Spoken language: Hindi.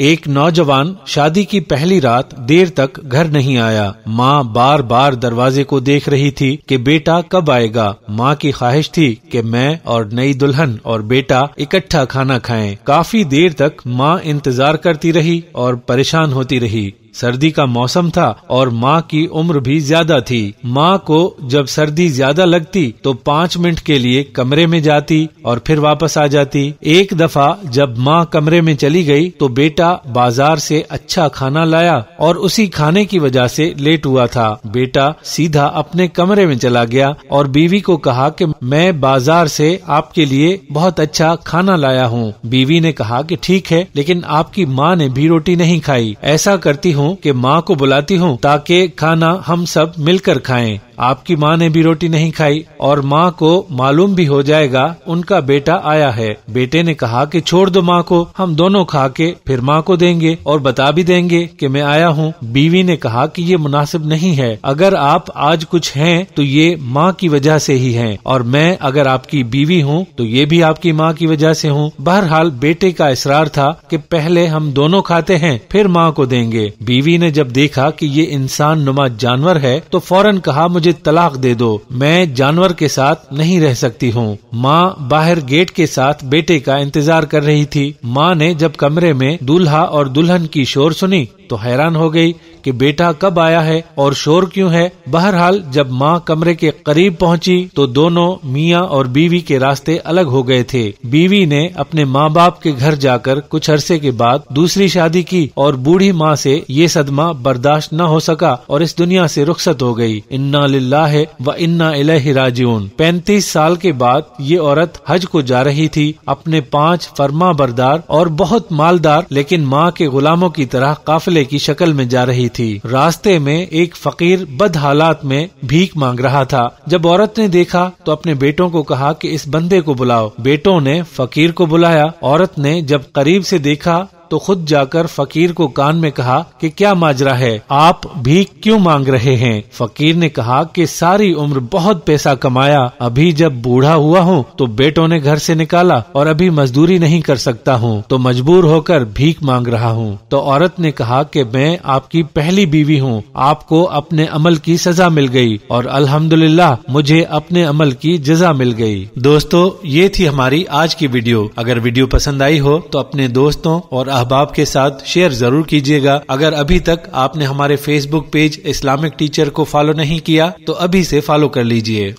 एक नौजवान शादी की पहली रात देर तक घर नहीं आया माँ बार बार दरवाजे को देख रही थी कि बेटा कब आएगा माँ की ख्वाहिश थी कि मैं और नई दुल्हन और बेटा इकट्ठा खाना खाएं। काफी देर तक माँ इंतजार करती रही और परेशान होती रही सर्दी का मौसम था और माँ की उम्र भी ज्यादा थी माँ को जब सर्दी ज्यादा लगती तो पाँच मिनट के लिए कमरे में जाती और फिर वापस आ जाती एक दफा जब माँ कमरे में चली गई तो बेटा बाजार से अच्छा खाना लाया और उसी खाने की वजह से लेट हुआ था बेटा सीधा अपने कमरे में चला गया और बीवी को कहा कि मैं बाजार से आपके लिए बहुत अच्छा खाना लाया हूँ बीवी ने कहा कि ठीक है लेकिन आपकी माँ ने भी रोटी नहीं खाई ऐसा करती हूँ हूँ कि माँ को बुलाती हूँ ताकि खाना हम सब मिलकर खाएं। आपकी माँ ने भी रोटी नहीं खाई और माँ को मालूम भी हो जाएगा उनका बेटा आया है बेटे ने कहा कि छोड़ दो माँ को हम दोनों खा के फिर माँ को देंगे और बता भी देंगे कि मैं आया हूँ बीवी ने कहा कि ये मुनासिब नहीं है अगर आप आज कुछ हैं तो ये माँ की वजह से ही हैं और मैं अगर आपकी बीवी हूँ तो ये भी आपकी माँ की वजह से हूँ बहरहाल बेटे का इसरार था की पहले हम दोनों खाते हैं फिर माँ को देंगे बीवी ने जब देखा कि ये इंसान नुमा जानवर है तो फौरन कहा मुझे तलाक दे दो मैं जानवर के साथ नहीं रह सकती हूँ माँ बाहर गेट के साथ बेटे का इंतजार कर रही थी माँ ने जब कमरे में दूल्हा और दुल्हन की शोर सुनी तो हैरान हो गई कि बेटा कब आया है और शोर क्यों है बहरहाल जब माँ कमरे के करीब पहुँची तो दोनों मियाँ और बीवी के रास्ते अलग हो गए थे बीवी ने अपने माँ बाप के घर जाकर कुछ अरसे के बाद दूसरी शादी की और बूढ़ी माँ से ये सदमा बर्दाश्त न हो सका और इस दुनिया से रुख्सत हो गई इन्ना है व इन्ना इलह पैंतीस साल के बाद ये औरत हज को जा रही थी अपने पांच फरमा बरदार और बहुत मालदार लेकिन माँ के गुलामों की तरह काफिले की शक्ल में जा रही थी रास्ते में एक फकीर बद हालात में भीख मांग रहा था जब औरत ने देखा तो अपने बेटों को कहा कि इस बंदे को बुलाओ बेटों ने फकीर को बुलाया औरत ने जब करीब से देखा तो खुद जाकर फकीर को कान में कहा कि क्या माजरा है आप भीख क्यों मांग रहे हैं फकीर ने कहा कि सारी उम्र बहुत पैसा कमाया अभी जब बूढ़ा हुआ हूँ तो बेटों ने घर से निकाला और अभी मजदूरी नहीं कर सकता हूँ तो मजबूर होकर भीख मांग रहा हूँ तो औरत ने कहा कि मैं आपकी पहली बीवी हूँ आपको अपने अमल की सजा मिल गई और अल्हम्दुलिल्लाह मुझे अपने अमल की जजा मिल गई दोस्तों ये थी हमारी आज की वीडियो अगर वीडियो पसंद आई हो तो अपने दोस्तों और अहबाब के साथ शेयर जरूर कीजिएगा अगर अभी तक आपने हमारे फेसबुक पेज इस्लामिक टीचर को फॉलो नहीं किया तो अभी से फॉलो कर लीजिए